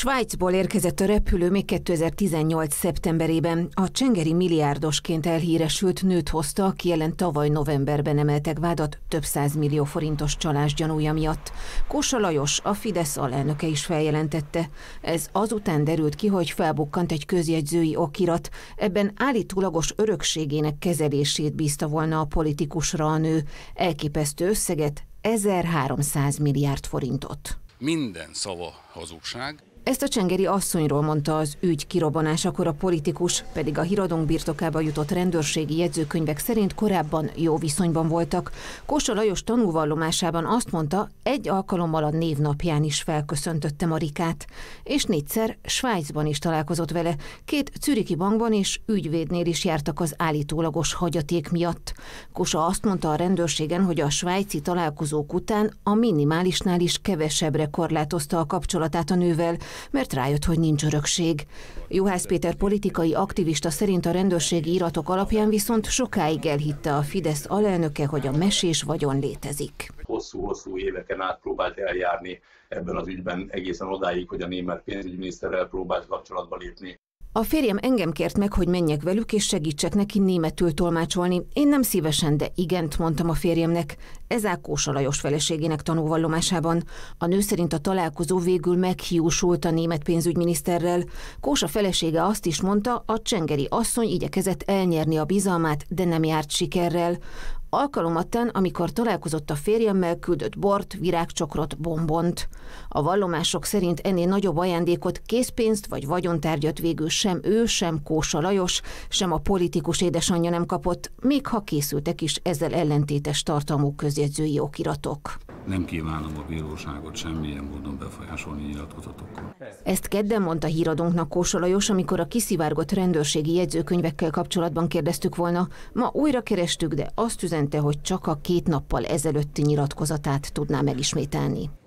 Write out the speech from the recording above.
Svájcból érkezett a repülő még 2018. szeptemberében. A csengeri milliárdosként elhíresült nőt hozta, aki ellen tavaly novemberben emeltek vádat több millió forintos csalás gyanúja miatt. Kósa Lajos, a Fidesz alelnöke is feljelentette. Ez azután derült ki, hogy felbukkant egy közjegyzői okirat. Ebben állítólagos örökségének kezelését bízta volna a politikusra a nő. Elképesztő összeget, 1300 milliárd forintot. Minden szava hazugság. Ezt a csengeri asszonyról mondta az ügy kirobanásakor a politikus, pedig a híradónk birtokába jutott rendőrségi jegyzőkönyvek szerint korábban jó viszonyban voltak. Kósa Lajos tanúvallomásában azt mondta, egy alkalommal a névnapján is felköszöntötte Marikát, és négyszer Svájcban is találkozott vele, két Czüriki bankban és ügyvédnél is jártak az állítólagos hagyaték miatt. Kosa azt mondta a rendőrségen, hogy a svájci találkozók után a minimálisnál is kevesebbre korlátozta a kapcsolatát a nővel, mert rájött, hogy nincs örökség. Juhász Péter politikai aktivista szerint a rendőrségi íratok alapján viszont sokáig elhitte a Fidesz alelnöke, hogy a mesés vagyon létezik. Hosszú-hosszú éveken át próbált eljárni ebben az ügyben egészen odáig, hogy a német pénzügyminiszterrel próbált kapcsolatba lépni. A férjem engem kért meg, hogy menjek velük és segítsek neki németül tolmácsolni. Én nem szívesen, de igent mondtam a férjemnek ezzel Kósa Lajos feleségének tanúvallomásában. A nő szerint a találkozó végül meghiúsult a német pénzügyminiszterrel. Kósa felesége azt is mondta, a csengeri asszony igyekezett elnyerni a bizalmát, de nem járt sikerrel. Alkalomattán, amikor találkozott a férjemmel, küldött bort, virágcsokrot, bombont. A vallomások szerint ennél nagyobb ajándékot, készpénzt vagy vagyontárgyat végül sem ő, sem Kósa Lajos, sem a politikus édesanyja nem kapott, még ha készültek is ezzel ellentétes tartalmú közé megjegyzői okiratok. Nem kívánom a bíróságot semmilyen módon befolyásolni nyilatkozatokkal. Ezt kedden mondta híradónknak Kósa Lajos, amikor a kiszivárgott rendőrségi jegyzőkönyvekkel kapcsolatban kérdeztük volna. Ma újra kerestük, de azt üzente, hogy csak a két nappal ezelőtti nyilatkozatát tudná megismételni.